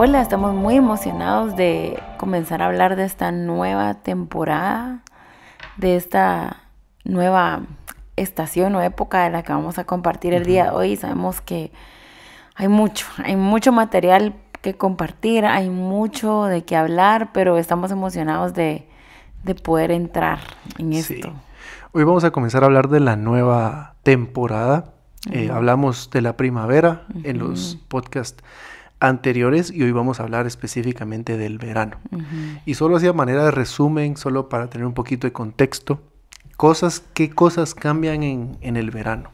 Hola, estamos muy emocionados de comenzar a hablar de esta nueva temporada, de esta nueva estación o época de la que vamos a compartir el día de hoy. Sabemos que hay mucho, hay mucho material que compartir, hay mucho de qué hablar, pero estamos emocionados de, poder entrar en esto. Hoy vamos a comenzar a hablar de la nueva temporada. Eh, hablamos de la primavera en los podcasts anteriores y hoy vamos a hablar específicamente del verano. Y solo hacía manera de resumen, solo para tener un poquito de contexto, cosas, qué cosas cambian en, el verano.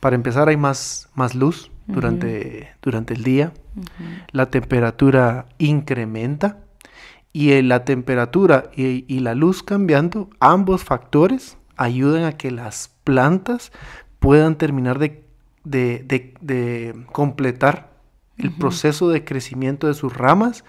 Para empezar hay más, más luz durante, durante el día, la temperatura incrementa y eh, la temperatura y, la luz cambiando, ambos factores ayudan a que las plantas puedan terminar de, de, completar el proceso de crecimiento de sus ramas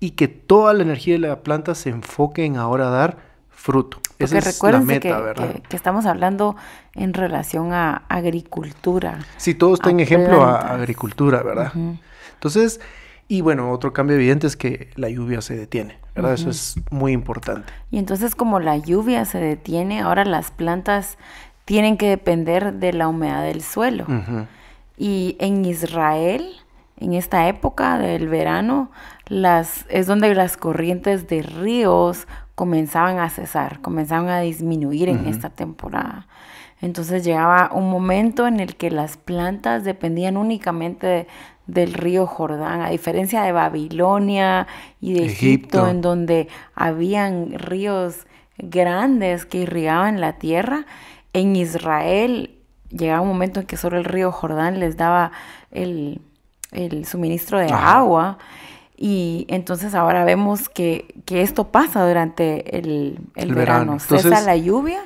y que toda la energía de la planta se enfoque en ahora dar fruto. Esa es la meta, que, ¿verdad? Que, estamos hablando en relación a agricultura. si todo está en ejemplo a agricultura, ¿verdad? Entonces, y bueno, otro cambio evidente es que la lluvia se detiene, ¿verdad? Eso es muy importante. Y entonces como la lluvia se detiene, ahora las plantas tienen que depender de la humedad del suelo. Y en Israel, en esta época del verano es donde las corrientes de ríos comenzaban a cesar, comenzaban a disminuir en esta temporada. Entonces llegaba un momento en el que las plantas dependían únicamente del río Jordán, a diferencia de Babilonia y de Egipto, Egipto en donde habían ríos grandes que irrigaban la tierra. En Israel llegaba un momento en que solo el río Jordán les daba el, el suministro de agua. Y entonces ahora vemos que, esto pasa durante el, verano. Cesa la lluvia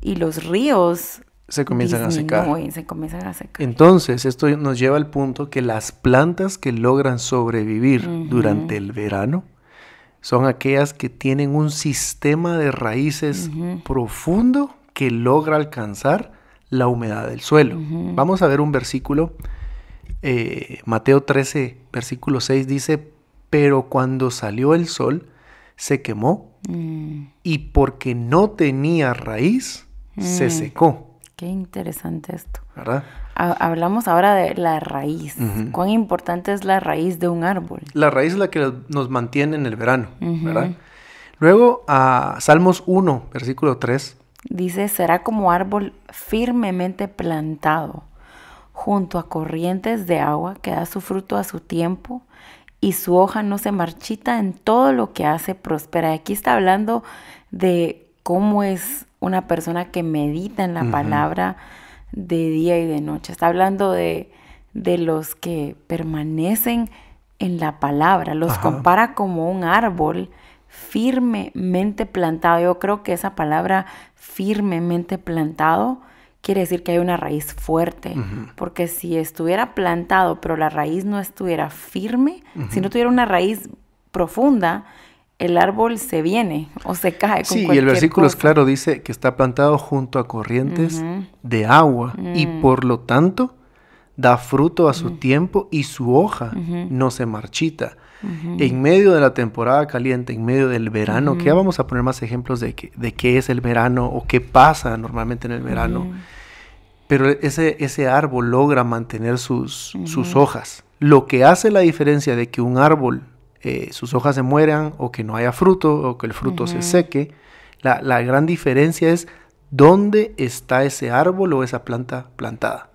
y los ríos se comienzan a secar. Se comienzan a secar. Entonces, esto nos lleva al punto que las plantas que logran sobrevivir durante el verano son aquellas que tienen un sistema de raíces profundo que logra alcanzar la humedad del suelo. Vamos a ver un versículo eh, Mateo 13, versículo 6 dice, pero cuando salió el sol, se quemó mm. y porque no tenía raíz, se mm. secó. Qué interesante esto. Hablamos ahora de la raíz. ¿Cuán importante es la raíz de un árbol? La raíz es la que nos mantiene en el verano, Luego, a Salmos 1, versículo 3. Dice, será como árbol firmemente plantado junto a corrientes de agua que da su fruto a su tiempo y su hoja no se marchita en todo lo que hace próspera. Aquí está hablando de cómo es una persona que medita en la palabra de día y de noche. Está hablando de, los que permanecen en la palabra, los compara como un árbol firmemente plantado. Yo creo que esa palabra firmemente plantado quiere decir que hay una raíz fuerte, porque si estuviera plantado pero la raíz no estuviera firme, si no tuviera una raíz profunda, el árbol se viene o se cae. sí, y el versículo es claro, dice que está plantado junto a corrientes de agua y mm. por lo tanto da fruto a su tiempo y su hoja no se marchita. En medio de la temporada caliente, en medio del verano, que ya vamos a poner más ejemplos de, de qué es el verano o qué pasa normalmente en el verano, pero ese, ese árbol logra mantener sus, sus hojas. Lo que hace la diferencia de que un árbol, eh, sus hojas se mueran o que no haya fruto o que el fruto se seque, la, gran diferencia es dónde está ese árbol o esa planta plantada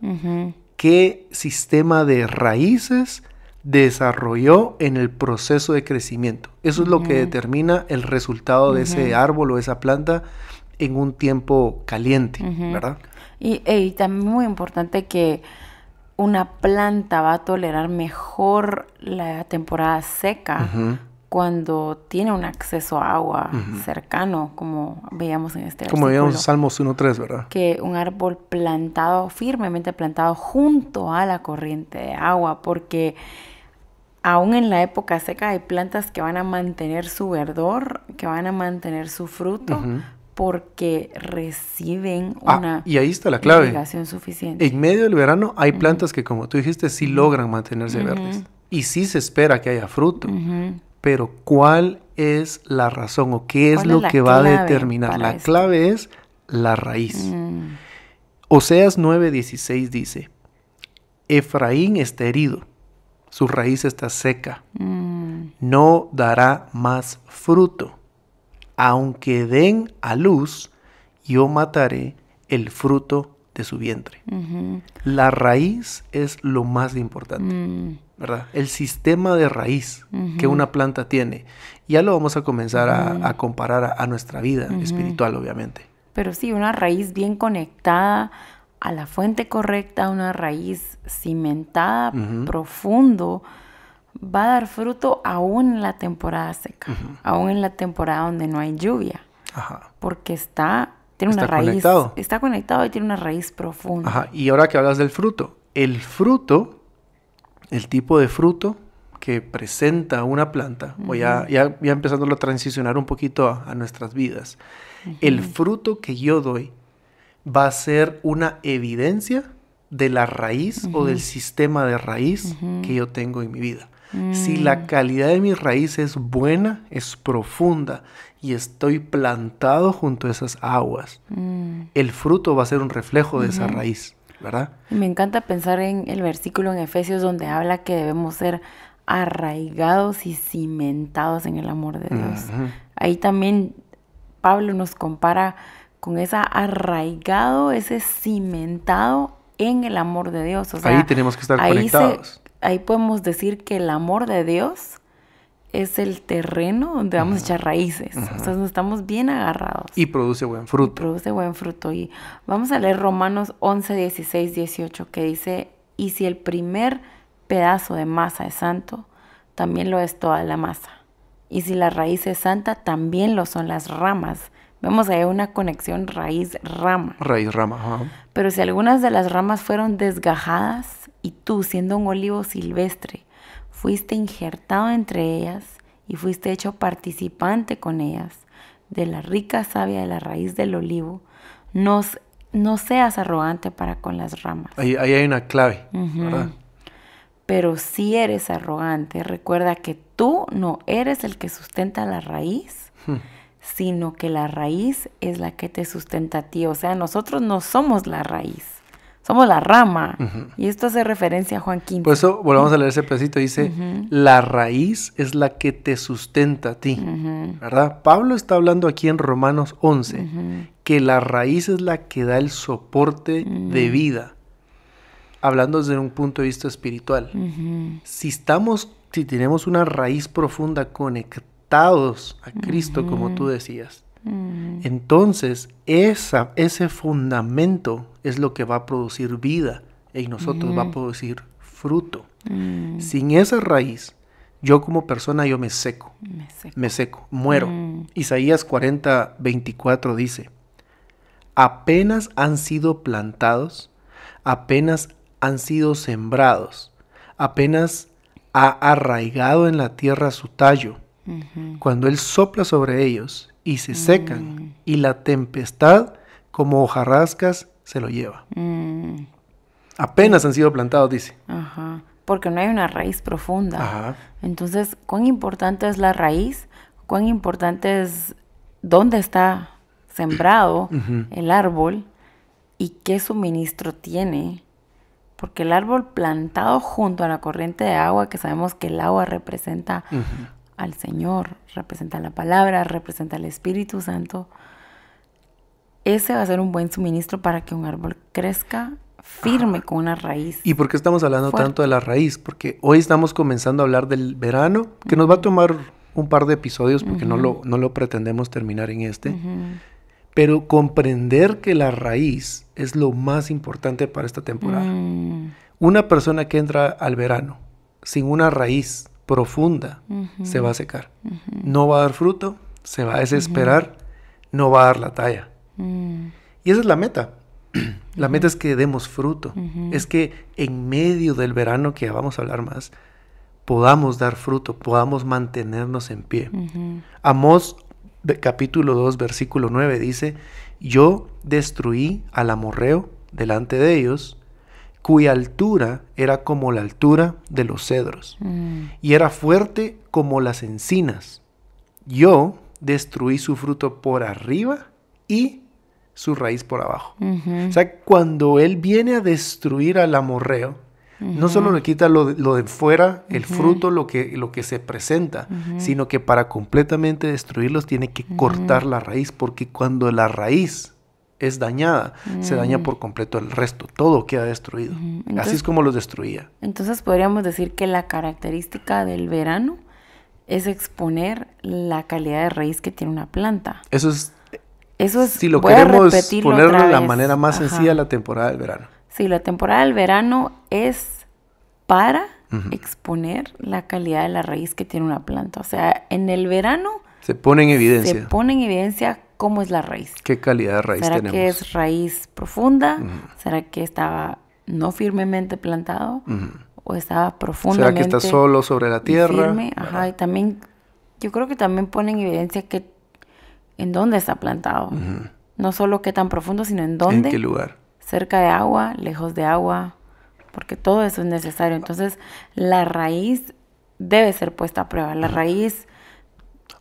qué sistema de raíces desarrolló en el proceso de crecimiento. Eso es lo que determina el resultado de ese árbol o esa planta en un tiempo caliente, ¿verdad? Y, y, también muy importante que una planta va a tolerar mejor la temporada seca cuando tiene un acceso a agua cercano, como veíamos en este Como veíamos en Salmos 1.3, ¿verdad? Que un árbol plantado, firmemente plantado junto a la corriente de agua, porque aún en la época seca hay plantas que van a mantener su verdor, que van a mantener su fruto, porque reciben ah, una y ahí está la clave. suficiente. En medio del verano hay plantas que, como tú dijiste, sí logran mantenerse verdes. Y sí se espera que haya fruto pero ¿cuál es la razón o qué es lo que va a determinar? La clave es la raíz. Mm. Oseas 9:16 dice, Efraín está herido, su raíz está seca, mm. no dará más fruto. Aunque den a luz, yo mataré el fruto de su vientre. La raíz es lo más importante, mm. ¿verdad? El sistema de raíz que una planta tiene. Ya lo vamos a comenzar a, comparar a, nuestra vida espiritual, obviamente. Pero sí, una raíz bien conectada a la fuente correcta, una raíz cimentada, profundo, va a dar fruto aún en la temporada seca, aún en la temporada donde no hay lluvia, porque está tiene está una raíz. Conectado. Está conectado y tiene una raíz profunda. Y ahora que hablas del fruto, el fruto, el tipo de fruto que presenta una planta, Voy ya, ya, empezándolo a transicionar un poquito a, nuestras vidas, el fruto que yo doy va a ser una evidencia de la raíz o del sistema de raíz que yo tengo en mi vida. Si la mm. calidad de mi raíz es buena, es profunda y estoy plantado junto a esas aguas, mm. el fruto va a ser un reflejo de esa raíz, ¿verdad? Me encanta pensar en el versículo en Efesios donde habla que debemos ser arraigados y cimentados en el amor de Dios. Ahí también Pablo nos compara con ese arraigado, ese cimentado en el amor de Dios. ahí tenemos que estar conectados. ahí podemos decir que el amor de Dios es el terreno donde vamos a echar raíces. Entonces, O sea, nos estamos bien agarrados. Y produce buen fruto. Y produce buen fruto. Y vamos a leer Romanos 11, 16, 18, que dice, y si el primer pedazo de masa es santo, también lo es toda la masa. Y si la raíz es santa, también lo son las ramas. Vemos ahí una conexión raíz-rama. Raíz-rama, Pero si algunas de las ramas fueron desgajadas y tú, siendo un olivo silvestre, fuiste injertado entre ellas y fuiste hecho participante con ellas de la rica savia de la raíz del olivo, no, no seas arrogante para con las ramas. Ahí, hay una clave, ¿verdad? Pero si eres arrogante, recuerda que tú no eres el que sustenta la raíz, hmm sino que la raíz es la que te sustenta a ti. O sea, nosotros no somos la raíz, somos la rama. Y esto hace referencia a Juan 15. Por eso volvamos a leer ese pedacito. Dice, la raíz es la que te sustenta a ti. ¿Verdad? Pablo está hablando aquí en Romanos 11, que la raíz es la que da el soporte de vida. Hablando desde un punto de vista espiritual. Si estamos, si tenemos una raíz profunda conectada, a Cristo, como tú decías. Mm. Entonces, ese fundamento es lo que va a producir vida y nosotros, va a mm. producir fruto. Mm. Sin esa raíz, yo como persona, yo me seco, me seco, me seco muero. Isaías 40, 24 dice, apenas han sido plantados, apenas han sido sembrados, apenas ha arraigado en la tierra su tallo, cuando Él sopla sobre ellos y se mm. secan, y la tempestad como hojarrascas se lo lleva. Mm. Apenas han sido plantados, dice. Ajá. Porque no hay una raíz profunda. Entonces, ¿cuán importante es la raíz? ¿Cuán importante es dónde está sembrado el árbol? ¿Y qué suministro tiene? porque el árbol plantado junto a la corriente de agua, que sabemos que el agua representa al Señor, representa la palabra, representa el Espíritu Santo, ese va a ser un buen suministro para que un árbol crezca firme con una raíz. ¿Y por qué estamos hablando tanto de la raíz? Porque hoy estamos comenzando a hablar del verano, que nos va a tomar un par de episodios porque no, lo, pretendemos terminar en este. Pero comprender que la raíz es lo más importante para esta temporada. Mm. Una persona que entra al verano sin una raíz, profunda, se va a secar. No va a dar fruto, se va a desesperar, no va a dar la talla. Mm. Y esa es la meta. la meta es que demos fruto. Es que en medio del verano, que vamos a hablar más, podamos dar fruto, podamos mantenernos en pie. Amos capítulo 2, versículo 9 dice, yo destruí al amorreo delante de ellos, cuya altura era como la altura de los cedros, mm. y era fuerte como las encinas. Yo destruí su fruto por arriba y su raíz por abajo. O sea, cuando él viene a destruir al amorreo, no solo le quita lo, de fuera, el fruto, lo que, lo que se presenta, sino que para completamente destruirlos tiene que cortar la raíz, porque cuando la raíz es dañada, se daña mm. por completo el resto, todo queda destruido. Así es como los destruía. Entonces podríamos decir que la característica del verano es exponer la calidad de raíz que tiene una planta. Eso es... Eso es si lo queremos poner de la manera más sencilla, la temporada del verano. Sí, la temporada del verano es para exponer la calidad de la raíz que tiene una planta. O sea, en el verano... Se pone en evidencia. Se pone en evidencia cómo es la raíz. ¿Qué calidad de raíz ¿Será que es raíz profunda? ¿Será que estaba no firmemente plantado? ¿O estaba profundamente? ¿Será que está solo sobre la tierra? Ajá, y también, yo creo que también pone en evidencia que en dónde está plantado. No solo qué tan profundo, sino en dónde. ¿En qué lugar? Cerca de agua, lejos de agua, porque todo eso es necesario. Entonces, la raíz debe ser puesta a prueba. La raíz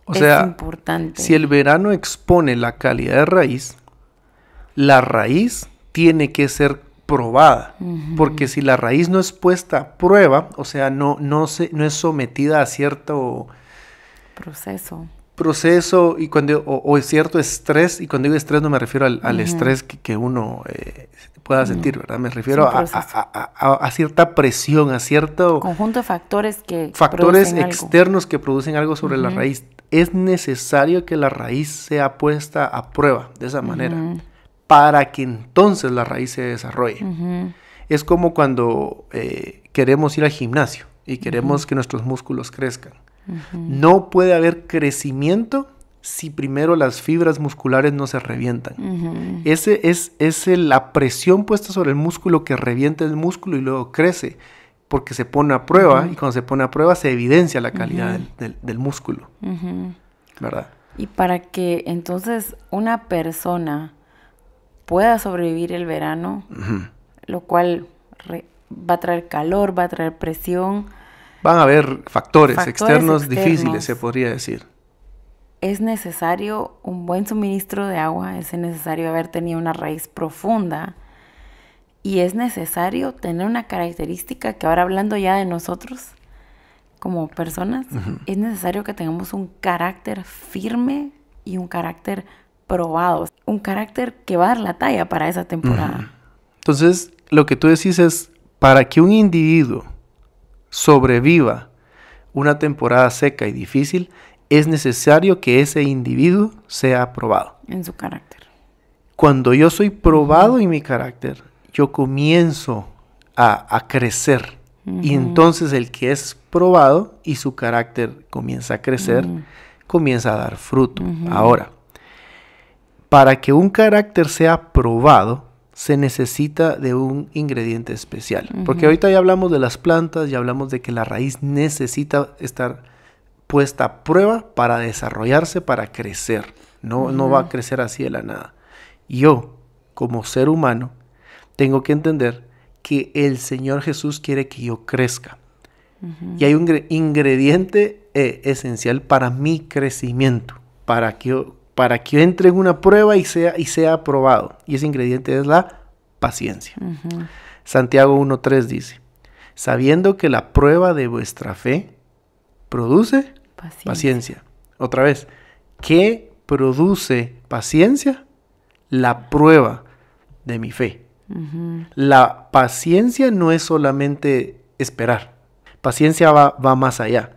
o sea, si el verano expone la calidad de raíz, la raíz tiene que ser probada, porque si la raíz no es puesta a prueba, o sea, no, no, se, no es sometida a cierto proceso proceso y cuando, o, cierto estrés, y cuando digo estrés no me refiero al, estrés que, uno eh, pueda sentir, ¿verdad? Me refiero a, cierta presión, a cierto... Conjunto de factores que... Factores externos que producen algo sobre la raíz. Es necesario que la raíz sea puesta a prueba de esa manera para que entonces la raíz se desarrolle. Es como cuando eh, queremos ir al gimnasio y queremos que nuestros músculos crezcan no puede haber crecimiento si primero las fibras musculares no se revientan. Ese es, la presión puesta sobre el músculo que revienta el músculo y luego crece, porque se pone a prueba y cuando se pone a prueba se evidencia la calidad del, músculo. Y para que entonces una persona pueda sobrevivir el verano, lo cual va a traer calor, va a traer presión, Van a haber factores, externos, difíciles, se podría decir. Es necesario un buen suministro de agua, es necesario haber tenido una raíz profunda y es necesario tener una característica que ahora hablando ya de nosotros como personas, es necesario que tengamos un carácter firme y un carácter probado, un carácter que va a dar la talla para esa temporada. Entonces, lo que tú decís es, para que un individuo sobreviva una temporada seca y difícil, es necesario que ese individuo sea probado. En su carácter. Cuando yo soy probado en mi carácter, yo comienzo a, crecer. Y entonces el que es probado y su carácter comienza a crecer, comienza a dar fruto. Ahora, para que un carácter sea probado, se necesita de un ingrediente especial. Porque ahorita ya hablamos de las plantas, ya hablamos de que la raíz necesita estar puesta a prueba para desarrollarse, para crecer. No, no va a crecer así de la nada. Yo, como ser humano, tengo que entender que el Señor Jesús quiere que yo crezca. Y hay un ingrediente eh, esencial para mi crecimiento, para que yo para que entre en una prueba y sea, y sea aprobado. Y ese ingrediente es la paciencia. Santiago 1.3 dice, sabiendo que la prueba de vuestra fe produce paciencia. Otra vez, ¿qué produce paciencia? La prueba de mi fe. La paciencia no es solamente esperar. Paciencia va, va más allá.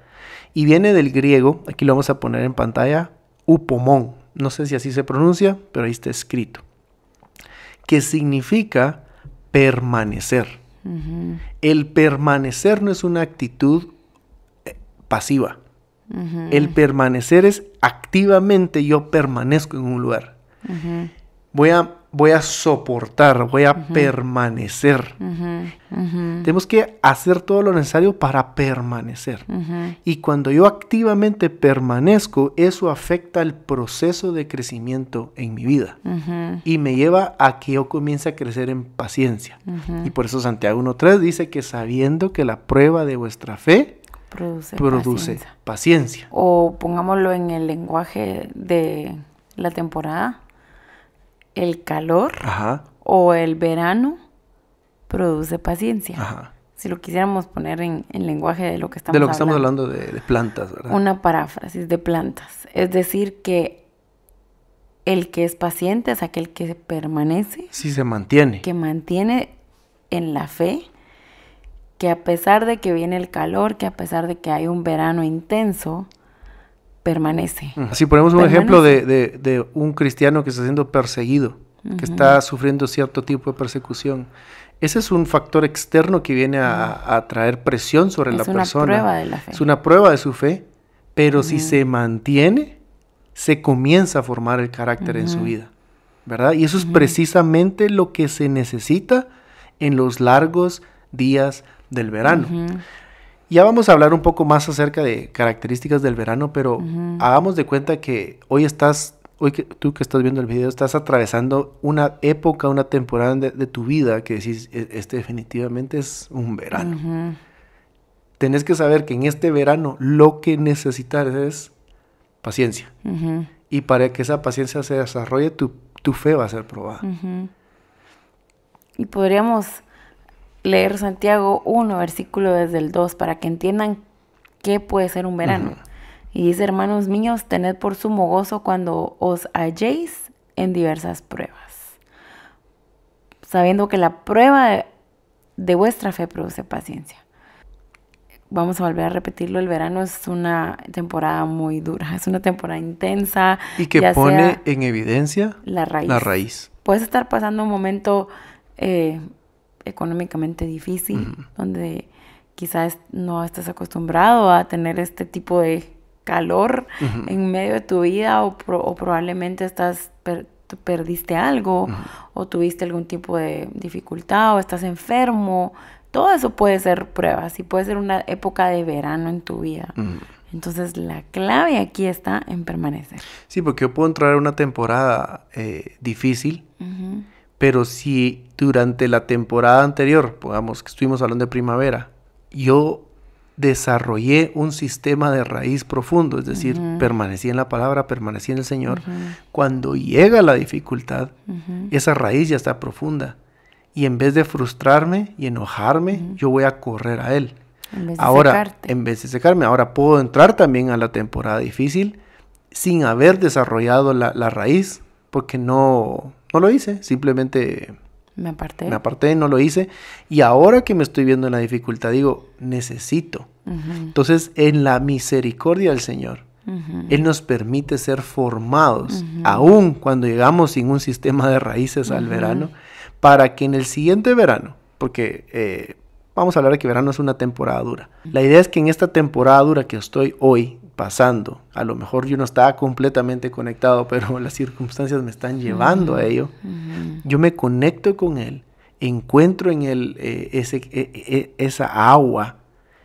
Y viene del griego, aquí lo vamos a poner en pantalla, upomón, no sé si así se pronuncia, pero ahí está escrito, que significa permanecer. El permanecer no es una actitud eh, pasiva. El permanecer es activamente yo permanezco en un lugar. Voy a voy a soportar, voy a permanecer. Tenemos que hacer todo lo necesario para permanecer. Y cuando yo activamente permanezco, eso afecta el proceso de crecimiento en mi vida. Y me lleva a que yo comience a crecer en paciencia. Y por eso Santiago 1.3 dice que sabiendo que la prueba de vuestra fe produce, paciencia. O pongámoslo en el lenguaje de la temporada el calor o el verano produce paciencia. Si lo quisiéramos poner en, lenguaje de lo que estamos hablando. De lo que estamos hablando, de, de, plantas, ¿verdad? Una paráfrasis de plantas. Es decir, que el que es paciente es aquel que permanece. Sí, se mantiene. Que mantiene en la fe que a pesar de que viene el calor, que a pesar de que hay un verano intenso, permanece. Si ponemos un ejemplo de, un cristiano que está siendo perseguido, que está sufriendo cierto tipo de persecución, ese es un factor externo que viene a, traer presión sobre la persona. Es una prueba de la fe. Es una prueba de su fe, pero si se mantiene, se comienza a formar el carácter en su vida, ¿verdad? Y eso es precisamente lo que se necesita en los largos días del verano. Ya vamos a hablar un poco más acerca de características del verano, pero hagamos de cuenta que hoy estás, hoy que, tú que estás viendo el video, estás atravesando una época, una temporada de, tu vida que decís, e-, este definitivamente es un verano. Tenés que saber que en este verano lo que necesitas es paciencia. Y para que esa paciencia se desarrolle, tu, tu fe va a ser probada. Y podríamos leer Santiago 1, versículo desde el 2, para que entiendan qué puede ser un verano. Y dice, hermanos míos, tened por sumo gozo cuando os halléis en diversas pruebas, sabiendo que la prueba de, vuestra fe produce paciencia. Vamos a volver a repetirlo, el verano es una temporada muy dura, es una temporada intensa. Y que pone en evidencia la raíz. Puedes estar pasando un momento eh, económicamente difícil, donde quizás no estás acostumbrado a tener este tipo de calor en medio de tu vida o, probablemente estás perdiste algo o tuviste algún tipo de dificultad o estás enfermo. Todo eso puede ser pruebas y puede ser una época de verano en tu vida. Entonces la clave aquí está en permanecer. Sí, porque yo puedo entrar en una temporada eh, difícil pero si durante la temporada anterior, pongamos que estuvimos hablando de primavera, yo desarrollé un sistema de raíz profundo, es decir, permanecí en la palabra, permanecí en el Señor, cuando llega la dificultad, esa raíz ya está profunda. Y en vez de frustrarme y enojarme, yo voy a correr a Él. ahora, en vez de secarme, ahora puedo entrar también a la temporada difícil sin haber desarrollado la raíz, porque no, no lo hice, simplemente... Me aparté. Me aparté, no lo hice. Y ahora que me estoy viendo en la dificultad, digo, necesito. Entonces, en la misericordia del Señor, Él nos permite ser formados, aun aún cuando llegamos sin un sistema de raíces al verano, para que en el siguiente verano, porque eh, vamos a hablar de que verano es una temporada dura. La idea es que en esta temporada dura que estoy hoy, pasando. A lo mejor yo no estaba completamente conectado, pero las circunstancias me están llevando a ello. Yo me conecto con Él, encuentro en Él eh, eh, eh, esa agua.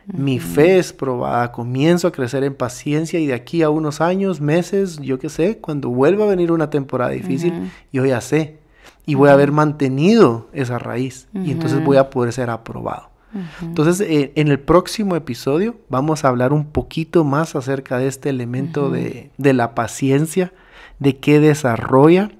Mi fe es probada, comienzo a crecer en paciencia y de aquí a unos años, meses, yo qué sé, cuando vuelva a venir una temporada difícil, yo ya sé y voy a haber mantenido esa raíz y entonces voy a poder ser aprobado. Entonces, eh, en el próximo episodio vamos a hablar un poquito más acerca de este elemento de, la paciencia, de qué desarrolla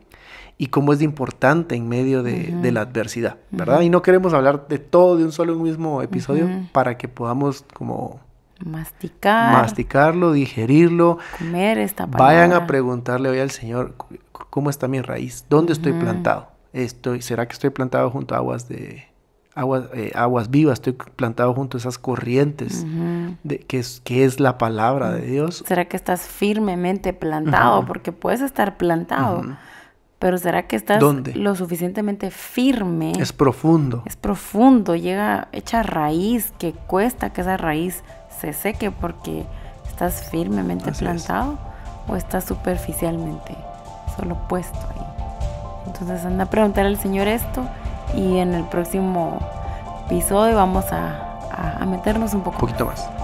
y cómo es importante en medio de, la adversidad, ¿verdad? Y no queremos hablar de todo de un solo mismo episodio para que podamos como masticar, masticarlo, digerirlo, comer esta Vayan a preguntarle hoy al Señor cómo está mi raíz, dónde estoy plantado. Estoy, ¿Será que estoy plantado junto a aguas de, eh, aguas, vivas, estoy plantado junto a esas corrientes, de, que, es, que es la palabra de Dios. ¿Será que estás firmemente plantado? Porque puedes estar plantado, pero ¿será que estás lo suficientemente firme? Es profundo. Es profundo, llega, echa raíz, que cuesta que esa raíz se seque porque estás firmemente plantado o estás superficialmente, solo puesto ahí. Entonces anda a preguntar al Señor esto y en el próximo episodio vamos a, meternos un poco. Un poquito más.